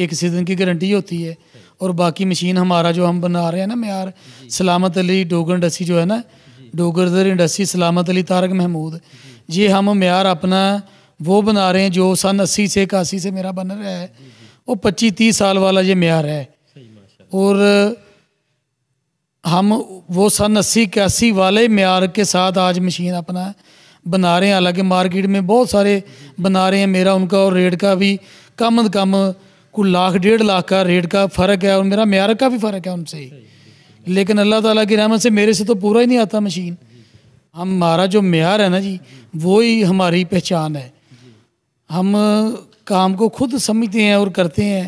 एक सीज़न की गारंटी होती है और बाकी मशीन हमारा जो हम बना रहे हैं ना मैार सलामत अली डोगर इंडस्ट्री जो है ना डोगरदर इंडस्ट्री सलामत अली तारक महमूद ये हम मैार अपना वो बना रहे हैं जो सन अस्सी से इक्यासी से मेरा बन रहा है वो पच्चीस तीस साल वाला ये मैार है और हम वो सन अस्सी इक्यासी वाले मैार के साथ आज मशीन अपना बना रहे हैं हालांकि मार्केट में बहुत सारे बना रहे हैं मेरा उनका और रेट का भी कम अज कम को लाख डेढ़ लाख का रेट का फ़र्क है और मेरा मैार का भी फ़र्क है उनसे लेकिन अल्लाह ताला की रहमत से मेरे से तो पूरा ही नहीं आता मशीन हम हमारा जो मैार है ना जी वो ही हमारी पहचान है हम काम को खुद समझते हैं और करते हैं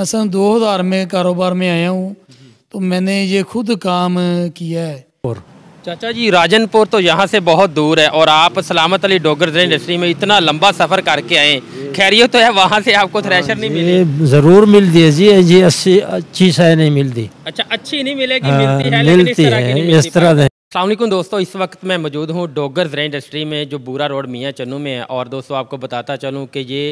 मैं सन दो हज़ार में कारोबार में आया हूँ तो मैंने ये खुद काम किया है और चाचा जी राजनपुर तो यहाँ से बहुत दूर है और आप सलामत अली डोगर जैन इंडस्ट्री में इतना लंबा सफ़र करके आए खैरियत तो है वहाँ से आपको थ्रेशर हाँ नहीं मिले ज़रूर मिलती है जी जी अच्छी अच्छी शायद नहीं मिलती अच्छा अच्छी नहीं मिलेगी मिलती है हाँ, इस तरह से अल्लाम दोस्तों इस वक्त मैं मौजूद हूँ डोगर जरा इंडस्ट्री में जो बूरा रोड मियाँ चन्नू में है और दोस्तों आपको बताता चलूँ कि ये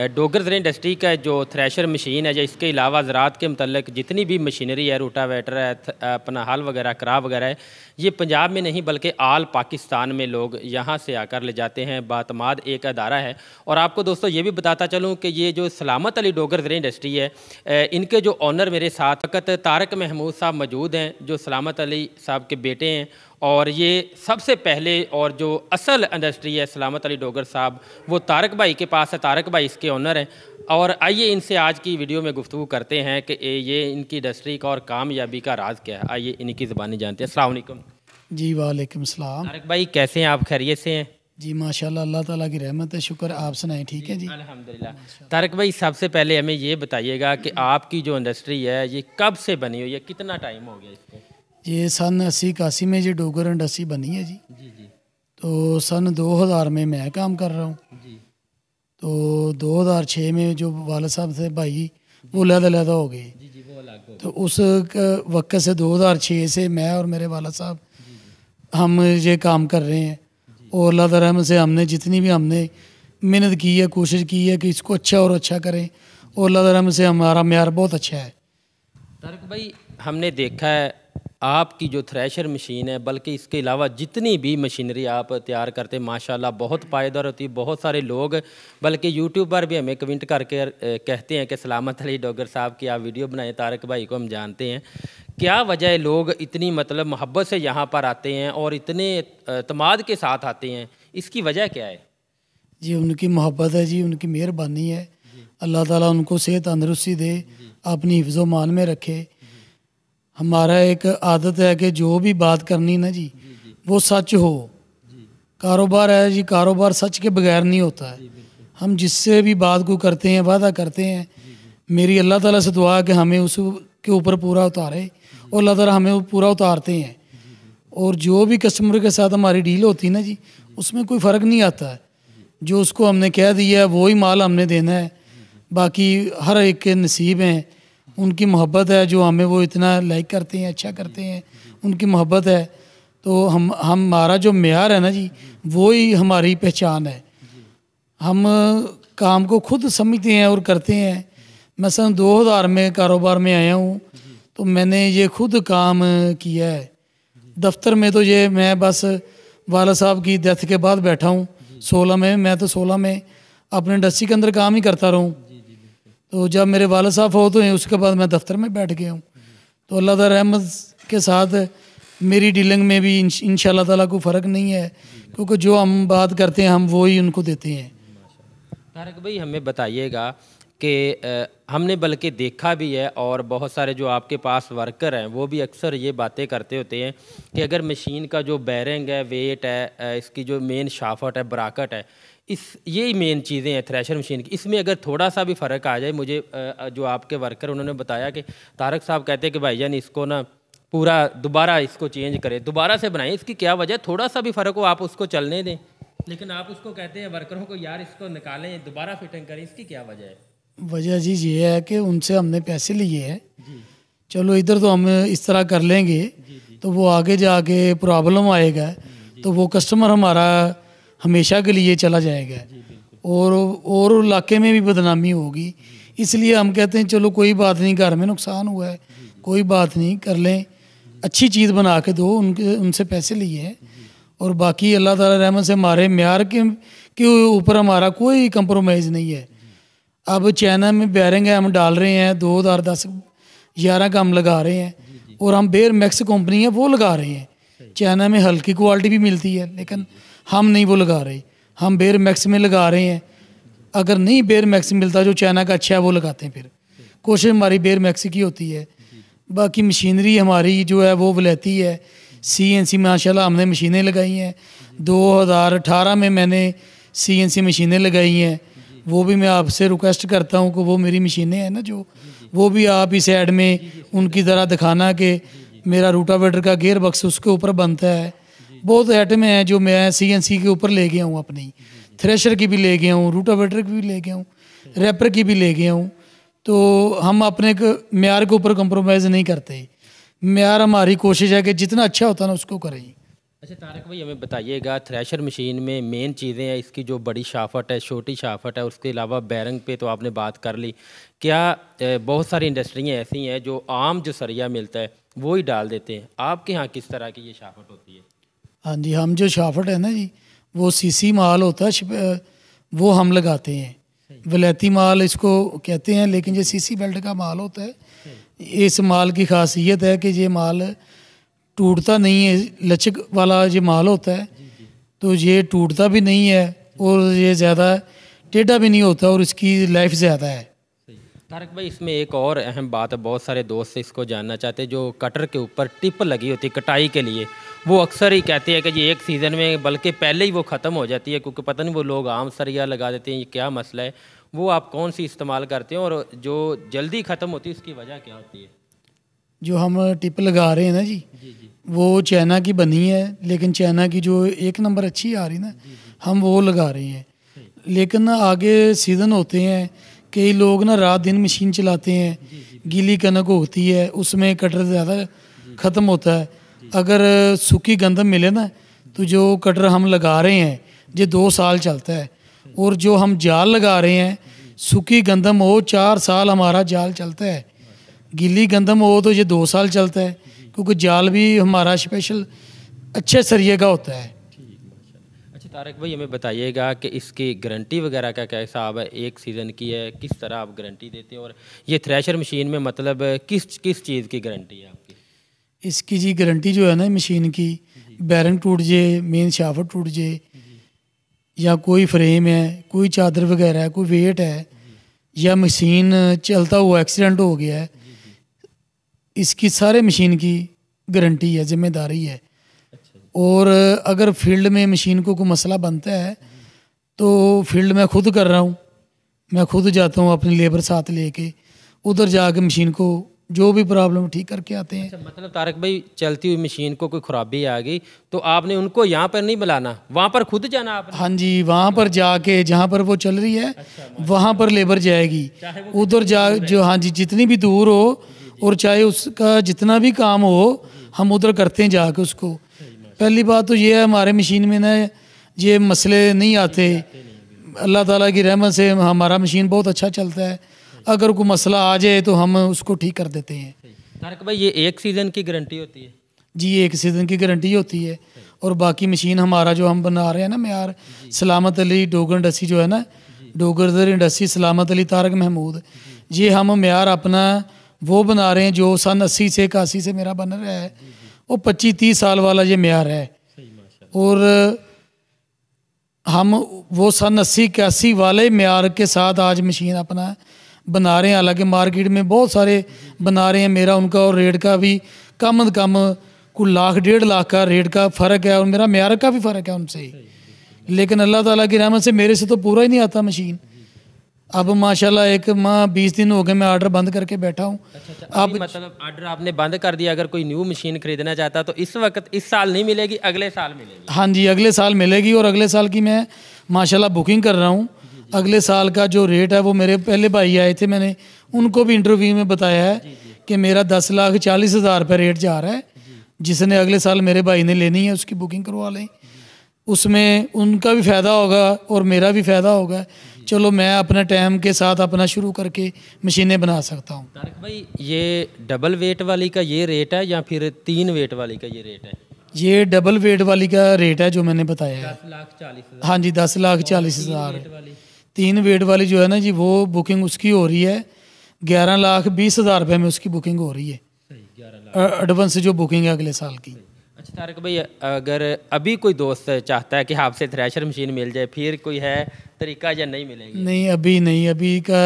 डोगर जरा इंडस्ट्री का जो थ्रेशर मशीन है या इसके अलावा ज़रात के मतलब जितनी भी मशीनरी है रोटावेटर है अपना हल वगैरह करा वगैरह है ये पंजाब में नहीं बल्कि आल पाकिस्तान में लोग यहाँ से आकर ले जाते हैं बातमाद एक अदारा है और आपको दोस्तों ये भी बताता चलूँ कि ये जो सलामत अली डोगर जरा इंडस्ट्री है इनके जो ऑनर मेरे साथ तारक महमूद साहब मौजूद हैं जो सलामत अली साहब के बेटे हैं और ये सबसे पहले और जो असल इंडस्ट्री है सलामत अली डोगर साहब वो तारक भाई के पास है तारक भाई इसके ऑनर हैं और आइए इनसे आज की वीडियो में गुफ्तु करते हैं कि ये इनकी इंडस्ट्री का और कामयाबी का राज क्या है आइए इनकी ज़बानी जानते हैं अल्लाम जी वालेकुम सलाम तारक भाई कैसे हैं आप खैरियत से हैं जी माशाल्लाह अल्लाह ताला की रहमत है शुक्र आप सुनाएं ठीक है जी अल्हम्दुलिल्लाह तारक भाई सबसे पहले हमें ये बताइएगा कि आपकी जो इंडस्ट्री है ये कब से बनी हुई है कितना टाइम हो गया इसको ये सन अस्सी इक्यासी में जी डोगर इंडस्ट्री बनी है जी जी जी तो सन 2000 में मैं काम कर रहा हूँ तो 2006 में जो वाल साहब थे भाई वो लहदा लहदा हो गए तो उस वक्त से 2006 से मैं और मेरे वाला साहब हम ये काम कर रहे हैं और अल्लाह रहम से हमने जितनी भी हमने मेहनत की है कोशिश की है कि इसको अच्छा और अच्छा करें और अल्लाह रहम से हमारा मैार बहुत अच्छा है तारक भाई हमने देखा है आपकी जो थ्रेशर मशीन है बल्कि इसके अलावा जितनी भी मशीनरी आप तैयार करते माशाल्लाह बहुत पायदार होती है बहुत सारे लोग बल्कि यूट्यूब पर भी हमें कमेंट करके कहते हैं कि सलामत अली डोगर साहब की आप वीडियो बनाएं तारक भाई को हम जानते हैं क्या वजह है लोग इतनी मतलब मोहब्बत से यहाँ पर आते हैं और इतने तमाद के साथ आते हैं इसकी वजह क्या है जी उनकी मोहब्बत है जी उनकी मेहरबानी है अल्लाह ताला उनको सेहत तंदरुस्ती दे अपनी हिफ्ज़ मान में रखे हमारा एक आदत है कि जो भी बात करनी ना जी, जी। वो सच हो कारोबार है जी कारोबार सच के बगैर नहीं होता है हम जिससे भी बात को करते हैं वादा करते हैं मेरी अल्लाह ताला से दुआ है कि हमें उस के ऊपर पूरा उतारे और अल्लाह ताला हमें पूरा उतारते हैं और जो भी कस्टमर के साथ हमारी डील होती है ना जी उसमें कोई फ़र्क नहीं आता है जो उसको हमने कह दिया है वही माल हमने देना है बाकी हर एक के नसीब हैं उनकी मोहब्बत है जो हमें वो इतना लाइक करते हैं अच्छा करते हैं उनकी मोहब्बत है तो हम हमारा जो मैार है ना जी वो ही हमारी पहचान है हम काम को खुद समझते हैं और करते हैं मैं सन दो हज़ार में कारोबार में आया हूँ तो मैंने ये खुद काम किया है दफ्तर में तो ये मैं बस वाला साहब की डेथ के बाद बैठा हूँ सोलह में मैं तो सोलह में अपने इंडस्ट्री के अंदर काम ही करता रहूँ तो जब मेरे वाल साहब हो तो उसके बाद मैं दफ्तर में बैठ गया हूँ तो अल्लाह तहमद के साथ मेरी डीलिंग में भी इन ताला को फ़र्क नहीं है क्योंकि जो हम बात करते हैं हम वो ही उनको देते हैं तारक भाई हमें बताइएगा कि हमने बल्कि देखा भी है और बहुत सारे जो आपके पास वर्कर हैं वो भी अक्सर ये बातें करते होते हैं कि अगर मशीन का जो बैरिंग है वेट है इसकी जो मेन शाफट है ब्राकट है इस ये मेन चीज़ें हैं थ्रेशर मशीन की इसमें अगर थोड़ा सा भी फ़र्क आ जाए मुझे जो आपके वर्कर उन्होंने बताया कि तारक साहब कहते हैं कि भाई जान इसको ना पूरा दोबारा इसको चेंज करें दोबारा से बनाएं इसकी क्या वजह थोड़ा सा भी फ़र्क हो आप उसको चलने दें लेकिन आप उसको कहते हैं वर्करों को यार इसको निकालें दोबारा फिटिंग करें इसकी क्या वजह है वजह जी ये है कि उनसे हमने पैसे लिए हैं चलो इधर तो हम इस तरह कर लेंगे तो वो आगे जाके प्रॉब्लम आएगा तो वो कस्टमर हमारा हमेशा के लिए चला जाएगा और और इलाके में भी बदनामी होगी इसलिए हम कहते हैं चलो कोई बात नहीं घर में नुकसान हुआ है कोई बात नहीं कर लें अच्छी चीज़ बना के दो उनके उनसे पैसे लिए हैं और बाकी अल्लाह ताला रहमत से हमारे म्यार के के ऊपर हमारा कोई कंप्रोमाइज़ नहीं है अब चाइना में बैरिंग है हम डाल रहे हैं दो हज़ार दस ग्यारह का हम लगा रहे हैं और हम बेर मैक्स कंपनी है वो लगा रहे हैं चाइना में हल्की क्वालिटी भी मिलती है लेकिन हम नहीं वो लगा रहे हम बेर मैक्स में लगा रहे हैं अगर नहीं बेर मैक्स मिलता जो चाइना का अच्छा है वो लगाते हैं फिर कोशिश हमारी बेर मैक्स की होती है बाकी मशीनरी हमारी जो है वो वलैती है सी एन सी माशाला हमने मशीनें लगाई हैं दो हज़ार अठारह में मैंने सी एन सी मशीनें लगाई हैं वो भी मैं आपसे रिक्वेस्ट करता हूँ कि वो मेरी मशीनें हैं ना जो वो भी आप इस एड में उनकी ज़रा दिखाना कि मेरा रूटावेटर का गेयर बक्स उसके ऊपर बनता है बहुत आइटमें हैं जो मैं सी के ऊपर ले गया हूँ अपनी थ्रेशर की भी ले गया हूँ रूटावेटर की भी ले गया हूँ रैपर की भी ले गया हूँ तो हम अपने मैार के ऊपर कंप्रोमाइज़ नहीं करते मैार हमारी कोशिश है कि जितना अच्छा होता ना उसको करें अच्छा तारक भाई हमें बताइएगा थ्रेशर मशीन में मेन चीज़ें हैं इसकी जो बड़ी शाफट है छोटी शाफट है उसके अलावा बैरंग पे तो आपने बात कर ली क्या बहुत सारी इंडस्ट्रियाँ ऐसी हैं जो आम जो सरिया मिलता है वो ही डाल देते हैं आपके यहाँ किस तरह की ये शाफट होती है हाँ जी हम जो शाफट है ना जी वो सीसी माल होता है वो हम लगाते हैं वलैती माल इसको कहते हैं लेकिन ये सीसी बेल्ट का माल होता है इस माल की खासियत है कि ये माल टूटता नहीं है लचक वाला ये माल होता है तो ये टूटता भी नहीं है और ये ज़्यादा टेढ़ा भी नहीं होता और इसकी लाइफ ज़्यादा है तारक भाई इसमें एक और अहम बात है बहुत सारे दोस्त इसको जानना चाहते हैं जो कटर के ऊपर टिप लगी होती है कटाई के लिए वो अक्सर ही कहते हैं कि जी एक सीज़न में बल्कि पहले ही वो ख़त्म हो जाती है क्योंकि पता नहीं वो लोग आम सरिया लगा देते हैं ये क्या मसला है वो आप कौन सी इस्तेमाल करते हैं और जो जल्दी ख़त्म होती है उसकी वजह क्या होती है जो हम टिप लगा रहे हैं ना जी, जी, जी। वो चाइना की बनी है लेकिन चाइना की जो एक नंबर अच्छी आ रही है ना हम वो लगा रहे हैं लेकिन आगे सीज़न होते हैं कई लोग ना रात दिन मशीन चलाते हैं गीली कनक होती है उसमें कटर ज़्यादा ख़त्म होता है अगर सूखी गंदम मिले ना तो जो कटर हम लगा रहे हैं ये दो साल चलता है और जो हम जाल लगा रहे हैं सूखी गंदम हो चार साल हमारा जाल चलता है गीली गंदम हो तो ये दो साल चलता है क्योंकि जाल भी हमारा स्पेशल अच्छे सरिये का होता है तारक भाई हमें बताइएगा कि इसकी गारंटी वगैरह का क्या हिसाब है एक सीज़न की है किस तरह आप गारंटी देते हैं और ये थ्रेशर मशीन में मतलब किस किस चीज़ की गारंटी है आपकी इसकी जी गारंटी जो है ना मशीन की बैरंग टूट जाए मेन शाफट टूट जाए या कोई फ्रेम है कोई चादर वगैरह है कोई वेट है या मशीन चलता हुआ एक्सीडेंट हो गया है इसकी सारे मशीन की गारंटी है जिम्मेदारी है और अगर फील्ड में मशीन को कोई मसला बनता है तो फील्ड मैं खुद कर रहा हूँ मैं खुद जाता हूँ अपने लेबर साथ लेके उधर जाके मशीन को जो भी प्रॉब्लम ठीक करके आते हैं अच्छा, मतलब तारक भाई चलती हुई मशीन को कोई खराबी आ गई तो आपने उनको यहाँ पर नहीं बुलाना वहाँ पर खुद जाना आप हाँ जी वहाँ पर जाके जहाँ पर वो चल रही है अच्छा, वहाँ पर लेबर जाएगी उधर जा जो हाँ जी जितनी भी दूर हो और चाहे उसका जितना भी काम हो हम उधर करते हैं जाके उसको पहली बात तो ये है हमारे मशीन में ना ये मसले नहीं आते अल्लाह ताला की रहमत से हमारा मशीन बहुत अच्छा चलता है अगर कोई मसला आ जाए तो हम उसको ठीक कर देते हैं तारक भाई ये एक सीज़न की गारंटी होती है जी एक सीज़न की गारंटी होती है और बाकी मशीन हमारा जो हम बना रहे हैं ना मैार सलामत अली डोगर इंडस्ट्री जो है ना डोगर इंडस्ट्री सलामत अली तारक महमूद ये हम मैार अपना वो बना रहे हैं जो सन अस्सी से इक्यासी से मेरा बन रहा है वो पच्चीस तीस साल वाला ये मैार है और हम वो सन अस्सी इक्यासी वाले मैार के साथ आज मशीन अपना बना रहे हैं हालांकि मार्केट में बहुत सारे बना रहे हैं मेरा उनका और रेट का भी कम अज कम कुल लाख डेढ़ लाख का रेट का फ़र्क है और मेरा मैार का भी फ़र्क है उनसे लेकिन अल्लाह ताला की रहमत से मेरे से तो पूरा ही नहीं आता मशीन अब माशाल्लाह एक माह बीस दिन हो गए मैं ऑर्डर बंद करके बैठा हूँ अच्छा, अच्छा तो अब मतलब ऑर्डर आपने बंद कर दिया अगर कोई न्यू मशीन खरीदना चाहता तो इस वक्त इस साल नहीं मिलेगी अगले साल मिलेगी हाँ जी अगले साल मिलेगी और अगले साल की मैं माशाल्लाह बुकिंग कर रहा हूँ अगले साल का जो रेट है वो मेरे पहले भाई आए थे मैंने उनको भी इंटरव्यू में बताया है कि मेरा दस लाख चालीस हज़ार रुपये रेट जा रहा है जिसने अगले साल मेरे भाई ने लेनी है उसकी बुकिंग करवा लें उसमें उनका भी फ़ायदा होगा और मेरा भी फ़ायदा होगा चलो मैं अपने टाइम के साथ अपना शुरू करके मशीनें बना सकता हूँ तारक भाई ये डबल वेट वाली का ये रेट है या फिर तीन वेट वाली का ये रेट है ये डबल वेट वाली का रेट है जो मैंने बताया है हाँ जी दस लाख चालीस हज़ार तीन वेट वाली जो है ना जी वो बुकिंग उसकी हो रही है ग्यारह लाख बीस हज़ार रुपये में उसकी बुकिंग हो रही है एडवांस जो बुकिंग है अगले साल की तारक भाई अगर अभी कोई दोस्त चाहता है कि आपसे थ्रेशर मशीन मिल जाए फिर कोई है तरीका या नहीं मिलेगी नहीं अभी नहीं अभी का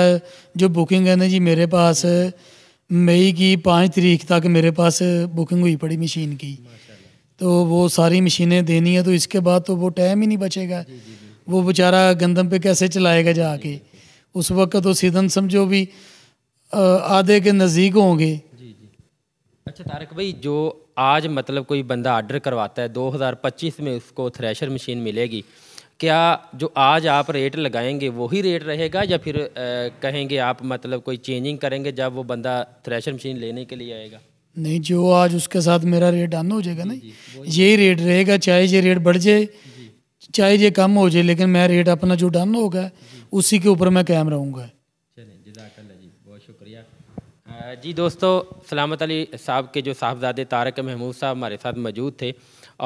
जो बुकिंग है ना जी मेरे पास मई की पाँच तारीख तक मेरे पास बुकिंग हुई पड़ी मशीन की तो वो सारी मशीनें देनी है तो इसके बाद तो वो टाइम ही नहीं बचेगा जी, जी, जी। वो बेचारा गंदम पे कैसे चलाएगा जाके उस वक्त तो सीधन समझो भी आधे के नज़दीक होंगे अच्छा तारक भाई जो आज मतलब कोई बंदा आर्डर करवाता है 2025 में उसको थ्रेशर मशीन मिलेगी क्या जो आज आप रेट लगाएंगे वही रेट रहेगा या फिर आ, कहेंगे आप मतलब कोई चेंजिंग करेंगे जब वो बंदा थ्रेशर मशीन लेने के लिए आएगा नहीं जो आज उसके साथ मेरा रेट डन हो जाएगा ना ये रेट रहेगा चाहे ये रेट बढ़ जाए चाहे ये कम हो जाए लेकिन मैं रेट अपना जो डन होगा उसी के ऊपर मैं कायम रहूँगा जी दोस्तों सलामत अली साहब के जो साहबजादे तारक महमूद साहब हमारे साथ मौजूद थे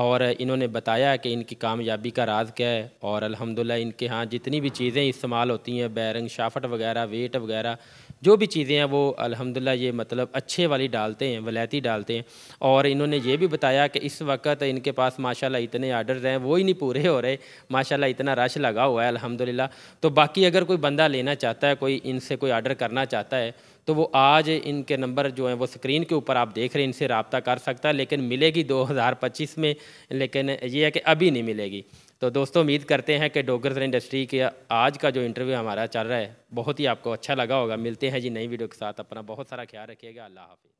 और इन्होंने बताया कि इनकी कामयाबी का राज क्या है और अल्हम्दुलिल्लाह इनके यहाँ जितनी भी चीज़ें इस्तेमाल होती हैं बैरंग शाफट वगैरह वेट वगैरह जो भी चीज़ें हैं वो अल्हम्दुलिल्लाह ये मतलब अच्छे वाली डालते हैं वलैती डालते हैं और इन्होंने ये भी बताया कि इस वक्त इनके पास माशाल्लाह इतने आर्डर्स हैं वो ही नहीं पूरे हो रहे माशाल्लाह इतना रश लगा हुआ है अल्हम्दुलिल्लाह तो बाकी अगर कोई बंदा लेना चाहता है कोई इनसे कोई आर्डर करना चाहता है तो वो आज इनके नंबर जो हैं वो स्क्रीन के ऊपर आप देख रहे हैं इनसे रबता कर सकता है लेकिन मिलेगी 2025 में लेकिन ये है कि अभी नहीं मिलेगी तो दोस्तों उम्मीद करते हैं कि डोगर्स इंडस्ट्री के आज का जो इंटरव्यू हमारा चल रहा है बहुत ही आपको अच्छा लगा होगा मिलते हैं जी नई वीडियो के साथ अपना बहुत सारा ख्याल रखिएगा अल्लाह हाफिज़